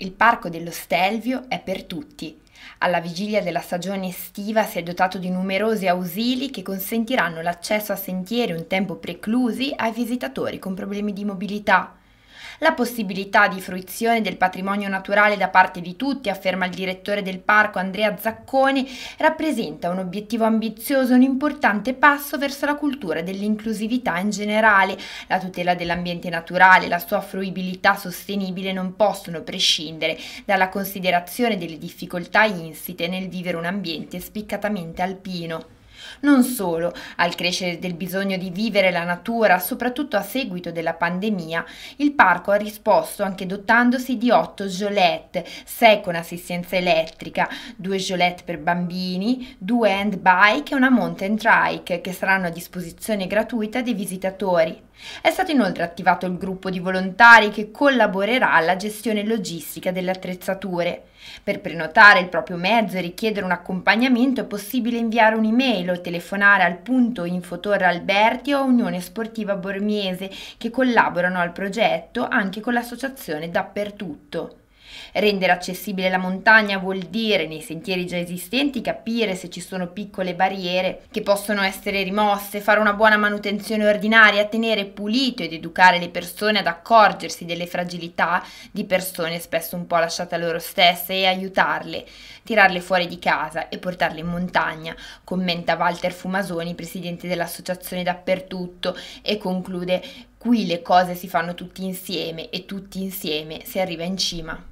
Il parco dello Stelvio è per tutti. Alla vigilia della stagione estiva si è dotato di numerosi ausili che consentiranno l'accesso a sentieri un tempo preclusi ai visitatori con problemi di mobilità. La possibilità di fruizione del patrimonio naturale da parte di tutti, afferma il direttore del parco Andrea Zaccone, rappresenta un obiettivo ambizioso, un importante passo verso la cultura dell'inclusività in generale. La tutela dell'ambiente naturale e la sua fruibilità sostenibile non possono prescindere dalla considerazione delle difficoltà insite nel vivere un ambiente spiccatamente alpino. Non solo, al crescere del bisogno di vivere la natura, soprattutto a seguito della pandemia, il parco ha risposto anche dotandosi di otto giolette, sei con assistenza elettrica, due giolette per bambini, due bike e una mountain trike che saranno a disposizione gratuita dei visitatori. È stato inoltre attivato il gruppo di volontari che collaborerà alla gestione logistica delle attrezzature. Per prenotare il proprio mezzo e richiedere un accompagnamento è possibile inviare un'email o telefonare al punto Infotorre Alberti o Unione Sportiva Bormiese che collaborano al progetto anche con l'associazione Dappertutto. Rendere accessibile la montagna vuol dire, nei sentieri già esistenti, capire se ci sono piccole barriere che possono essere rimosse, fare una buona manutenzione ordinaria, tenere pulito ed educare le persone ad accorgersi delle fragilità di persone spesso un po' lasciate a loro stesse e aiutarle, tirarle fuori di casa e portarle in montagna, commenta Walter Fumasoni, presidente dell'associazione Dappertutto, e conclude Qui le cose si fanno tutti insieme e tutti insieme si arriva in cima.